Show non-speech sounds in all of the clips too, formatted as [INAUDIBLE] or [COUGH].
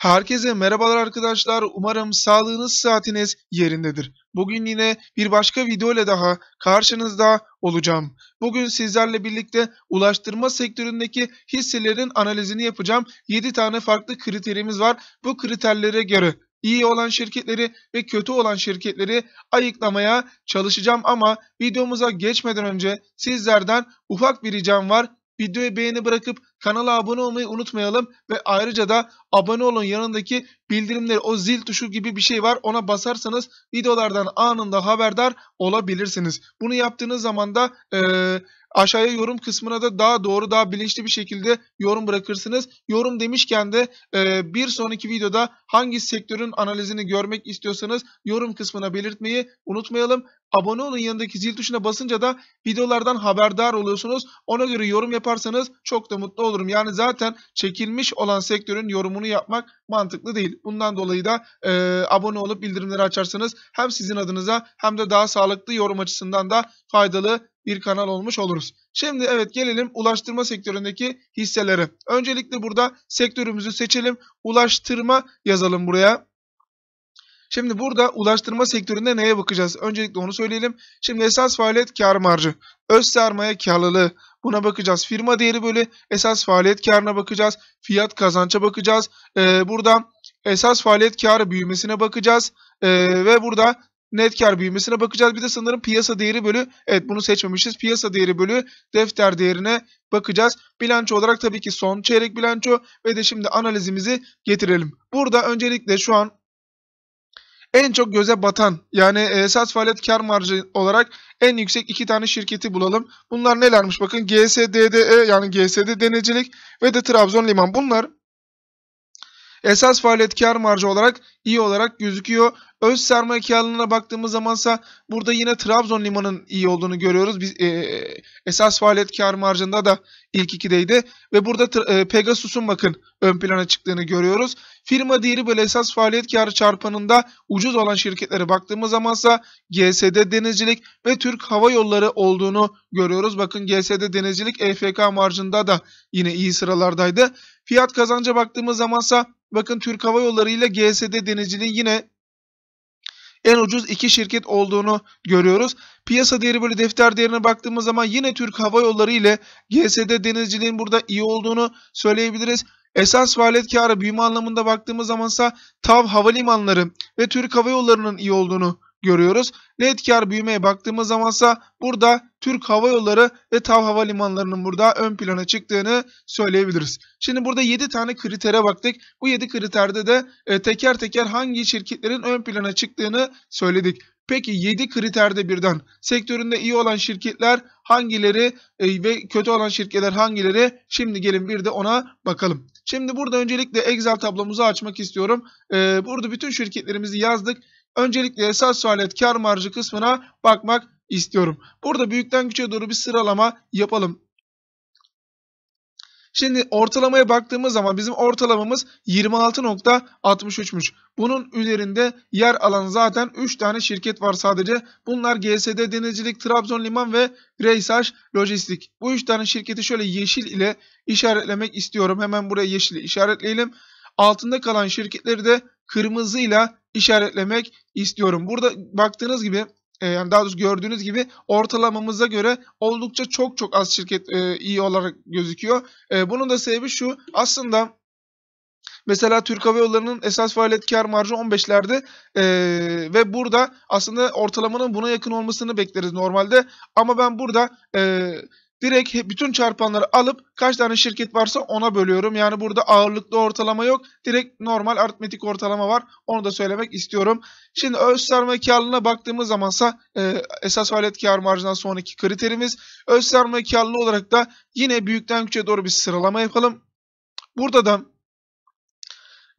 Herkese merhabalar arkadaşlar. Umarım sağlığınız, saatiniz yerindedir. Bugün yine bir başka video ile daha karşınızda olacağım. Bugün sizlerle birlikte ulaştırma sektöründeki hisselerin analizini yapacağım. 7 tane farklı kriterimiz var. Bu kriterlere göre iyi olan şirketleri ve kötü olan şirketleri ayıklamaya çalışacağım ama videomuza geçmeden önce sizlerden ufak bir ricam var. Videoya beğeni bırakıp Kanala abone olmayı unutmayalım ve ayrıca da abone olun yanındaki bildirimleri o zil tuşu gibi bir şey var ona basarsanız videolardan anında haberdar olabilirsiniz. Bunu yaptığınız zaman da e, aşağıya yorum kısmına da daha doğru daha bilinçli bir şekilde yorum bırakırsınız. Yorum demişken de e, bir sonraki videoda hangi sektörün analizini görmek istiyorsanız yorum kısmına belirtmeyi unutmayalım. Abone olun yanındaki zil tuşuna basınca da videolardan haberdar oluyorsunuz. Ona göre yorum yaparsanız çok da mutlu olursunuz olurum. Yani zaten çekilmiş olan sektörün yorumunu yapmak mantıklı değil. Bundan dolayı da e, abone olup bildirimleri açarsanız hem sizin adınıza hem de daha sağlıklı yorum açısından da faydalı bir kanal olmuş oluruz. Şimdi evet gelelim ulaştırma sektöründeki hisselere. Öncelikle burada sektörümüzü seçelim. Ulaştırma yazalım buraya. Şimdi burada ulaştırma sektöründe neye bakacağız? Öncelikle onu söyleyelim. Şimdi esas faaliyet kar marjı. Öz sermaye karlılığı. Buna bakacağız. Firma değeri böyle esas faaliyet karına bakacağız. Fiyat kazança bakacağız. Ee, burada esas faaliyet karı büyümesine bakacağız. Ee, ve burada net kar büyümesine bakacağız. Bir de sanırım piyasa değeri bölü. Evet bunu seçmemişiz. Piyasa değeri bölü defter değerine bakacağız. Bilanço olarak tabii ki son çeyrek bilanço ve de şimdi analizimizi getirelim. Burada öncelikle şu an en çok göze batan yani e, esas faaliyet kar marjı olarak en yüksek iki tane şirketi bulalım. Bunlar nelermiş bakın GSDDE yani GSD denizcilik ve de Trabzon Liman. Bunlar esas faaliyet kar marjı olarak iyi olarak gözüküyor. Öz sermaye karlılığına baktığımız zamansa burada yine Trabzon limanın iyi olduğunu görüyoruz. Biz, e, esas faaliyet kar marjında da ilk ikideydi ve burada e, Pegasus'un bakın ön plana çıktığını görüyoruz. Firma değeri böyle esas faaliyet karı çarpanında ucuz olan şirketlere baktığımız zamansa GSD Denizcilik ve Türk Hava Yolları olduğunu görüyoruz. Bakın GSD Denizcilik EFK marjında da yine iyi sıralardaydı. Fiyat kazanca baktığımız zamansa bakın Türk Hava Yolları ile GSD denizcilik denizciliğin yine en ucuz iki şirket olduğunu görüyoruz. Piyasa değeri böyle defter değerine baktığımız zaman yine Türk Hava Yolları ile GSD denizciliğin burada iyi olduğunu söyleyebiliriz. Esas faaliyet karı büyüme anlamında baktığımız zamansa TAV Havalimanları ve Türk Hava Yolları'nın iyi olduğunu görüyoruz. Net kar büyümeye baktığımız zamansa burada Türk Hava Yolları ve TAV Havalimanları'nın burada ön plana çıktığını söyleyebiliriz. Şimdi burada 7 tane kritere baktık. Bu 7 kriterde de e, teker teker hangi şirketlerin ön plana çıktığını söyledik. Peki 7 kriterde birden sektöründe iyi olan şirketler hangileri e, ve kötü olan şirketler hangileri? Şimdi gelin bir de ona bakalım. Şimdi burada öncelikle Excel tablomuzu açmak istiyorum. E, burada bütün şirketlerimizi yazdık. Öncelikle esas faaliyet kar marjı kısmına bakmak istiyorum. Burada büyükten küçüğe doğru bir sıralama yapalım. Şimdi ortalamaya baktığımız zaman bizim ortalamamız 26.63'müş. Bunun üzerinde yer alan zaten 3 tane şirket var sadece. Bunlar GSD Denizcilik, Trabzon Liman ve Reysaj Lojistik. Bu 3 tane şirketi şöyle yeşil ile işaretlemek istiyorum. Hemen buraya yeşili işaretleyelim altında kalan şirketleri de kırmızıyla işaretlemek istiyorum. Burada baktığınız gibi e, yani daha doğrusu gördüğünüz gibi ortalamamıza göre oldukça çok çok az şirket e, iyi olarak gözüküyor. E, bunun da sebebi şu aslında Mesela Türk Hava Yolları'nın esas faaliyet kar marjı 15'lerde e, ve burada aslında ortalamanın buna yakın olmasını bekleriz normalde. Ama ben burada e, direkt bütün çarpanları alıp kaç tane şirket varsa ona bölüyorum. Yani burada ağırlıklı ortalama yok. Direkt normal aritmetik ortalama var. Onu da söylemek istiyorum. Şimdi öz sermaye karlılığına baktığımız zamansa e, esas faaliyet kar marjından sonraki kriterimiz. Öz sermaye karlılığı olarak da yine büyükten küçüğe doğru bir sıralama yapalım. Burada da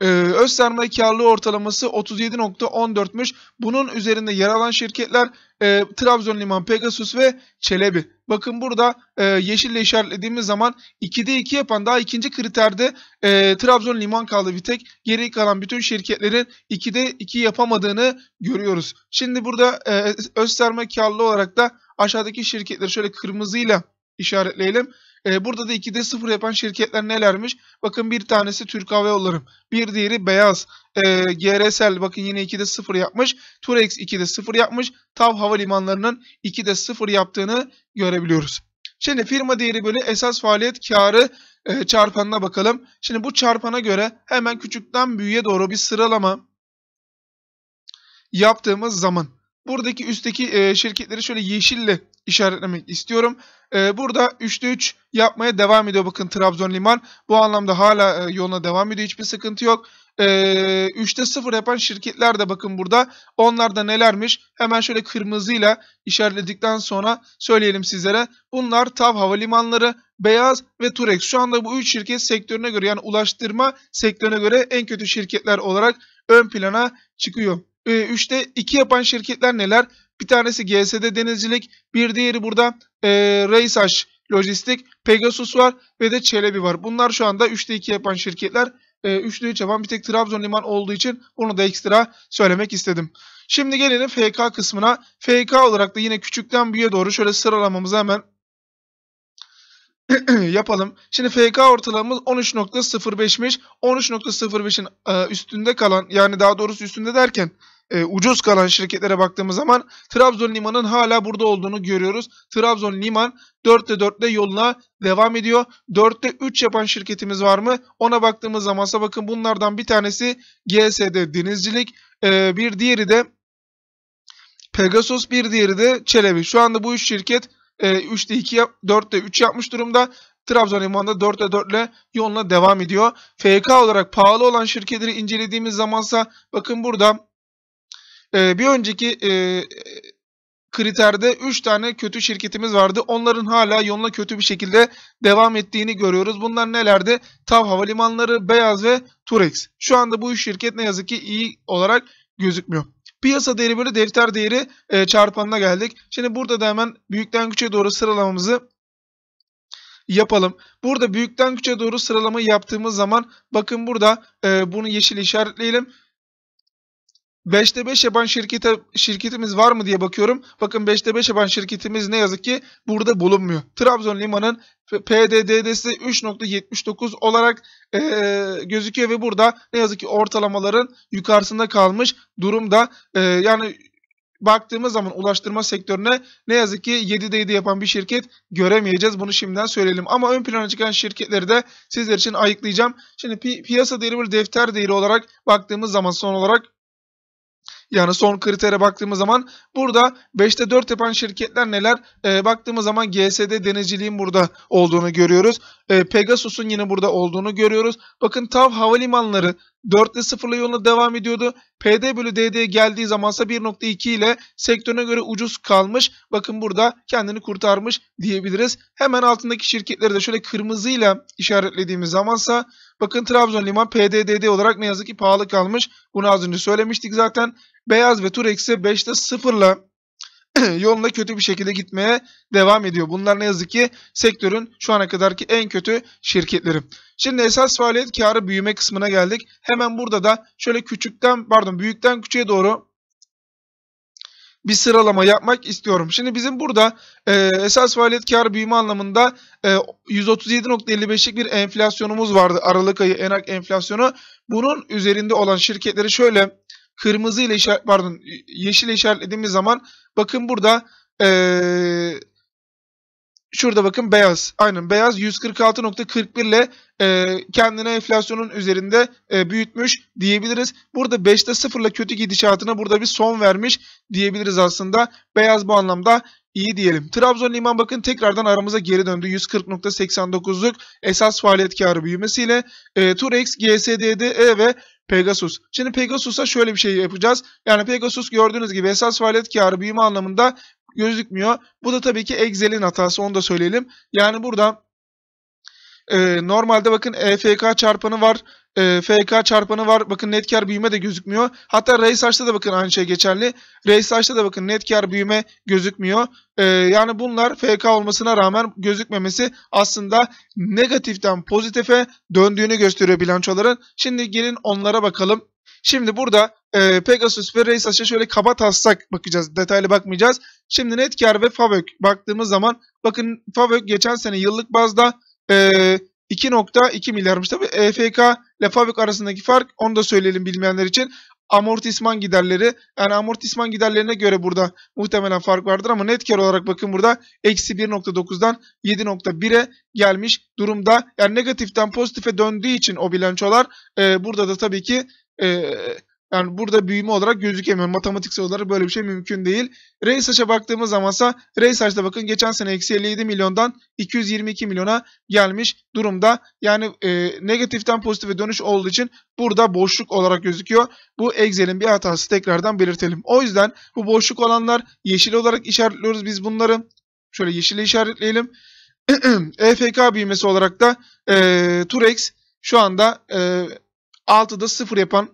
ee, öz sermaye karlılığı ortalaması 37.14'müş. Bunun üzerinde yer alan şirketler e, Trabzon Liman, Pegasus ve Çelebi. Bakın burada e, yeşille işaretlediğimiz zaman 2'de 2 yapan daha ikinci kriterde e, Trabzon Liman kaldı bir tek. Geri kalan bütün şirketlerin 2'de 2 yapamadığını görüyoruz. Şimdi burada e, öz sermaye karlılığı olarak da aşağıdaki şirketleri şöyle kırmızıyla işaretleyelim. E, burada da 2'de 0 yapan şirketler nelermiş? Bakın bir tanesi Türk Hava Yolları, bir diğeri Beyaz, e, ee, GRSL bakın yine 2'de 0 yapmış, Turex 2'de 0 yapmış, TAV Havalimanları'nın 2'de 0 yaptığını görebiliyoruz. Şimdi firma değeri böyle esas faaliyet karı e, çarpanına bakalım. Şimdi bu çarpana göre hemen küçükten büyüğe doğru bir sıralama yaptığımız zaman buradaki üstteki e, şirketleri şöyle yeşille işaretlemek istiyorum. E, burada 3'te 3 yapmaya devam ediyor bakın Trabzon Liman. Bu anlamda hala e, yoluna devam ediyor. Hiçbir sıkıntı yok. E, 3'te 0 yapan şirketler de bakın burada. Onlar da nelermiş? Hemen şöyle kırmızıyla işaretledikten sonra söyleyelim sizlere. Bunlar TAV Havalimanları, Beyaz ve Turex. Şu anda bu 3 şirket sektörüne göre yani ulaştırma sektörüne göre en kötü şirketler olarak ön plana çıkıyor. 3'te ee, 2 yapan şirketler neler? Bir tanesi GSD Denizcilik, bir diğeri burada e, Reysaş Lojistik, Pegasus var ve de Çelebi var. Bunlar şu anda 3'te 2 yapan şirketler. E, 3'te 3 yapan bir tek Trabzon Liman olduğu için onu da ekstra söylemek istedim. Şimdi gelelim FK kısmına. FK olarak da yine küçükten büyüğe doğru şöyle sıralamamızı hemen [CLEARS THROAT] yapalım. Şimdi FK ortalamamız 13.05'miş. 13.05'in e, üstünde kalan yani daha doğrusu üstünde derken e, ucuz kalan şirketlere baktığımız zaman Trabzon Liman'ın hala burada olduğunu görüyoruz. Trabzon Liman 4'te 4'te yoluna devam ediyor. 4'te 3 yapan şirketimiz var mı? Ona baktığımız zaman bakın bunlardan bir tanesi GSD Denizcilik. E, bir diğeri de Pegasus bir diğeri de Çelebi. Şu anda bu üç şirket e, 3'te 2 yap, 4'te 3 yapmış durumda. Trabzon Liman'da 4'te 4 ile yoluna devam ediyor. FK olarak pahalı olan şirketleri incelediğimiz zamansa bakın burada e, bir önceki e, kriterde 3 tane kötü şirketimiz vardı. Onların hala yoluna kötü bir şekilde devam ettiğini görüyoruz. Bunlar nelerdi? Tav Havalimanları, Beyaz ve Turex. Şu anda bu üç şirket ne yazık ki iyi olarak gözükmüyor. Piyasa değeri böyle defter değeri e, çarpanına geldik. Şimdi burada da hemen büyükten küçüğe doğru sıralamamızı yapalım. Burada büyükten küçüğe doğru sıralamayı yaptığımız zaman bakın burada e, bunu yeşil işaretleyelim. 5'te 5 yapan şirkete, şirketimiz var mı diye bakıyorum. Bakın 5'te 5 yapan şirketimiz ne yazık ki burada bulunmuyor. Trabzon Liman'ın PDD'si 3.79 olarak e, gözüküyor ve burada ne yazık ki ortalamaların yukarısında kalmış durumda. E, yani baktığımız zaman ulaştırma sektörüne ne yazık ki 7'de 7 yapan bir şirket göremeyeceğiz. Bunu şimdiden söyleyelim. Ama ön plana çıkan şirketleri de sizler için ayıklayacağım. Şimdi pi piyasa değeri bir defter değeri olarak baktığımız zaman son olarak yani son kritere baktığımız zaman burada 5'te 4 yapan şirketler neler? E, baktığımız zaman GSD denizciliğin burada olduğunu görüyoruz. E, Pegasus'un yine burada olduğunu görüyoruz. Bakın TAV havalimanları 4 ile yoluna devam ediyordu. PD bölü DD geldiği zamansa 1.2 ile sektörüne göre ucuz kalmış. Bakın burada kendini kurtarmış diyebiliriz. Hemen altındaki şirketleri de şöyle kırmızıyla işaretlediğimiz zamansa bakın Trabzon Liman PDDD olarak ne yazık ki pahalı kalmış. Bunu az önce söylemiştik zaten. Beyaz ve Turex'e 5'te 0 [CLEARS THROAT] yolunda kötü bir şekilde gitmeye devam ediyor. Bunlar ne yazık ki sektörün şu ana kadarki en kötü şirketleri. Şimdi esas faaliyet karı büyüme kısmına geldik. Hemen burada da şöyle küçükten pardon büyükten küçüğe doğru bir sıralama yapmak istiyorum. Şimdi bizim burada e, esas faaliyet kar büyüme anlamında e, 137.55'lik bir enflasyonumuz vardı. Aralık ayı enak enflasyonu. Bunun üzerinde olan şirketleri şöyle kırmızı ile işaret pardon yeşil ile işaretlediğimiz zaman bakın burada ee, şurada bakın beyaz. Aynen beyaz 146.41 ile e, kendine enflasyonun üzerinde e, büyütmüş diyebiliriz. Burada 5'te 0 ile kötü gidişatına burada bir son vermiş diyebiliriz aslında. Beyaz bu anlamda iyi diyelim. Trabzon Liman bakın tekrardan aramıza geri döndü. 140.89'luk esas faaliyet karı büyümesiyle. E, Turex, GSDDE E ve Pegasus. Şimdi Pegasus'a şöyle bir şey yapacağız. Yani Pegasus gördüğünüz gibi esas faaliyet karı büyüme anlamında gözükmüyor. Bu da tabii ki Excel'in hatası onu da söyleyelim. Yani burada e, normalde bakın EFK çarpanı var e, ee, FK çarpanı var. Bakın net kar büyüme de gözükmüyor. Hatta Reis da bakın aynı şey geçerli. Reis da bakın net kar büyüme gözükmüyor. E, yani bunlar FK olmasına rağmen gözükmemesi aslında negatiften pozitife döndüğünü gösteriyor bilançoların. Şimdi gelin onlara bakalım. Şimdi burada e, Pegasus ve Reis şöyle kaba taslak bakacağız. Detaylı bakmayacağız. Şimdi Netcar ve Favök baktığımız zaman bakın Favök geçen sene yıllık bazda e, 2.2 milyarmış. Tabi EFK ile fabrik arasındaki fark onu da söyleyelim bilmeyenler için. Amortisman giderleri yani amortisman giderlerine göre burada muhtemelen fark vardır ama net kar olarak bakın burada eksi 1.9'dan 7.1'e gelmiş durumda. Yani negatiften pozitife döndüğü için o bilançolar e, burada da tabii ki e, yani burada büyüme olarak gözükemiyor. Matematiksel olarak böyle bir şey mümkün değil. Reysaç'a baktığımız zamansa Reysaç'ta bakın geçen sene eksi 57 milyondan 222 milyona gelmiş durumda. Yani e, negatiften pozitife dönüş olduğu için burada boşluk olarak gözüküyor. Bu Excel'in bir hatası tekrardan belirtelim. O yüzden bu boşluk olanlar yeşil olarak işaretliyoruz biz bunları. Şöyle yeşile işaretleyelim. EFK [CLEARS THROAT] e büyümesi olarak da e, Turex şu anda e, 6'da 0 yapan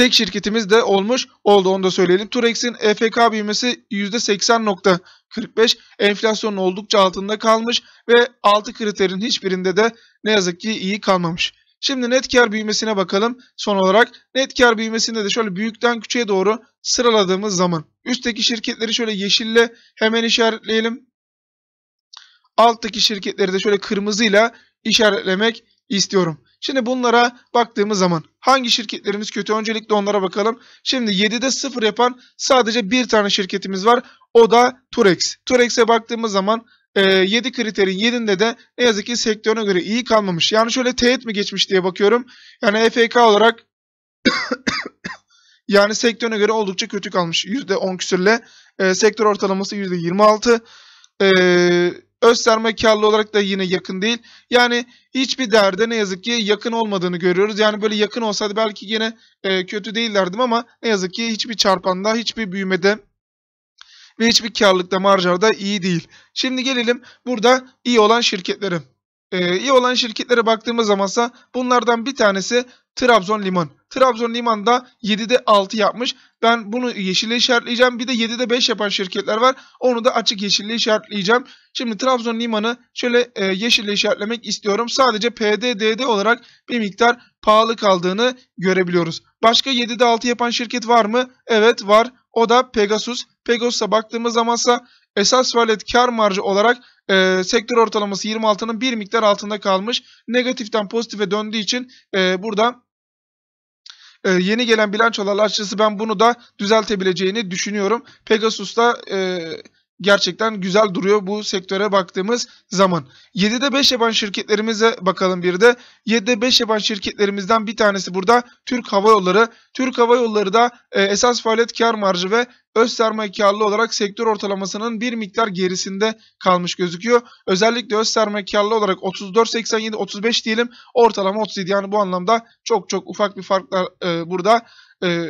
tek şirketimiz de olmuş oldu onu da söyleyelim. Turex'in EFK büyümesi %80.45 enflasyonun oldukça altında kalmış ve 6 kriterin hiçbirinde de ne yazık ki iyi kalmamış. Şimdi net kar büyümesine bakalım son olarak. Net kar büyümesinde de şöyle büyükten küçüğe doğru sıraladığımız zaman üstteki şirketleri şöyle yeşille hemen işaretleyelim. Alttaki şirketleri de şöyle kırmızıyla işaretlemek istiyorum. Şimdi bunlara baktığımız zaman hangi şirketlerimiz kötü? Öncelikle onlara bakalım. Şimdi 7'de 0 yapan sadece bir tane şirketimiz var. O da Turex. Turex'e baktığımız zaman e, 7 kriterin 7'inde de ne yazık ki sektörüne göre iyi kalmamış. Yani şöyle teğet mi geçmiş diye bakıyorum. Yani EFK olarak [COUGHS] yani sektörüne göre oldukça kötü kalmış. %10 küsürle. E, sektör ortalaması %26. Eee Öz sermaye olarak da yine yakın değil. Yani hiçbir derde ne yazık ki yakın olmadığını görüyoruz. Yani böyle yakın olsaydı belki yine e, kötü değillerdim ama ne yazık ki hiçbir çarpanda, hiçbir büyümede ve hiçbir karlılıkta marjarda iyi değil. Şimdi gelelim burada iyi olan şirketlere. Ee, iyi olan şirketlere baktığımız zamansa bunlardan bir tanesi Trabzon Liman. Trabzon Liman da 7'de 6 yapmış. Ben bunu yeşille işaretleyeceğim. Bir de 7'de 5 yapan şirketler var. Onu da açık yeşille işaretleyeceğim. Şimdi Trabzon Liman'ı şöyle e, yeşille işaretlemek istiyorum. Sadece PDDD olarak bir miktar pahalı kaldığını görebiliyoruz. Başka 7'de 6 yapan şirket var mı? Evet var. O da Pegasus. Pegasus'a baktığımız zamansa esas faaliyet kar marjı olarak e, sektör ortalaması 26'nın bir miktar altında kalmış. Negatiften pozitife döndüğü için e, burada e, yeni gelen bilançolarla açıkçası ben bunu da düzeltebileceğini düşünüyorum. Pegasus'ta e, gerçekten güzel duruyor bu sektöre baktığımız zaman. 7'de 5 yapan şirketlerimize bakalım bir de. 7'de 5 yapan şirketlerimizden bir tanesi burada Türk Hava Yolları. Türk Hava Yolları da e, esas faaliyet kar marjı ve öz sermaye karlı olarak sektör ortalamasının bir miktar gerisinde kalmış gözüküyor. Özellikle öz sermaye karlı olarak 34.87 35 diyelim ortalama 37 yani bu anlamda çok çok ufak bir farklar e, burada e,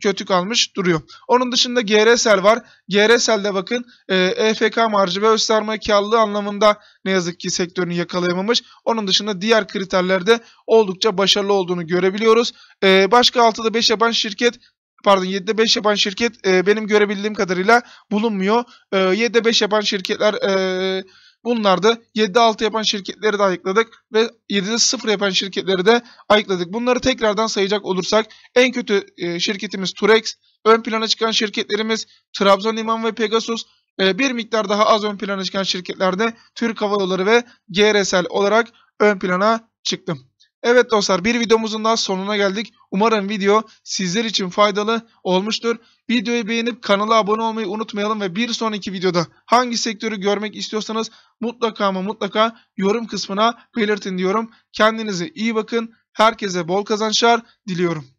kötü kalmış duruyor. Onun dışında GRSL var. GRSL'de bakın e, EFK marjı ve öz sermaye anlamında ne yazık ki sektörünü yakalayamamış. Onun dışında diğer kriterlerde oldukça başarılı olduğunu görebiliyoruz. E, başka 6'da 5 yapan şirket pardon 7'de 5 yapan şirket e, benim görebildiğim kadarıyla bulunmuyor. E, 7'de 5 yapan şirketler e, Bunlarda 7-6 yapan şirketleri de ayıkladık ve 7'de 0 yapan şirketleri de ayıkladık. Bunları tekrardan sayacak olursak en kötü e, şirketimiz Turex, ön plana çıkan şirketlerimiz Trabzon İmam ve Pegasus, e, bir miktar daha az ön plana çıkan şirketlerde Türk Hava Yolları ve GRSL olarak ön plana çıktım. Evet dostlar bir videomuzun daha sonuna geldik. Umarım video sizler için faydalı olmuştur. Videoyu beğenip kanala abone olmayı unutmayalım ve bir sonraki videoda hangi sektörü görmek istiyorsanız mutlaka ama mutlaka yorum kısmına belirtin diyorum. Kendinize iyi bakın. Herkese bol kazançlar diliyorum.